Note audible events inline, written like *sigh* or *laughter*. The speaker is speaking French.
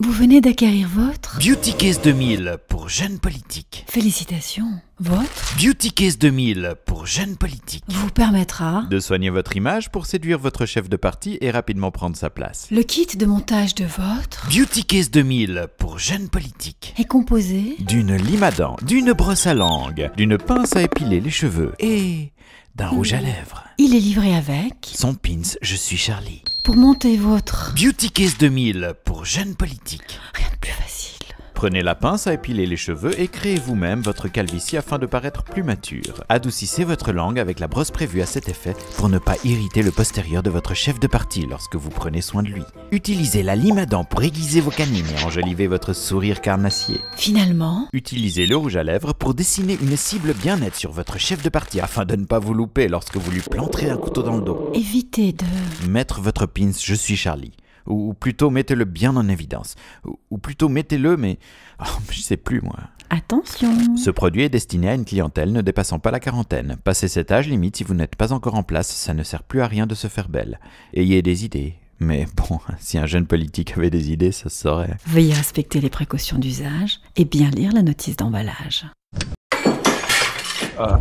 Vous venez d'acquérir votre Beauty Case 2000 pour jeunes politiques. Félicitations. Votre Beauty Case 2000 pour jeunes politiques. Vous permettra de soigner votre image pour séduire votre chef de parti et rapidement prendre sa place. Le kit de montage de votre Beauty Case 2000 pour jeunes politiques est composé d'une lime à dents, d'une brosse à langue, d'une pince à épiler les cheveux et d'un rouge à lèvres. Il est livré avec son pins Je suis Charlie pour monter votre. Beauty Case 2000 pour jeunes politiques. Rien de plus Prenez la pince à épiler les cheveux et créez vous-même votre calvitie afin de paraître plus mature. Adoucissez votre langue avec la brosse prévue à cet effet pour ne pas irriter le postérieur de votre chef de parti lorsque vous prenez soin de lui. Utilisez la lime à dents pour aiguiser vos canines et enjoliver votre sourire carnassier. Finalement, utilisez le rouge à lèvres pour dessiner une cible bien nette sur votre chef de parti afin de ne pas vous louper lorsque vous lui planterez un couteau dans le dos. Évitez de... Mettre votre pince Je suis Charlie ou, plutôt mettez-le bien en évidence, ou, plutôt mettez-le, mais ah, *laughs* je sais plus moi. Attention Ce produit est destiné à une clientèle ne dépassant pas la quarantaine. Passez cet âge limite si vous n'êtes pas encore en place, ça ne sert plus à rien de se faire belle. Ayez des idées. Mais *laughs* bon, si un jeune politique avait des idées, ça serait. Veuillez respecter les précautions d'usage et bien lire la notice d'emballage. Ah.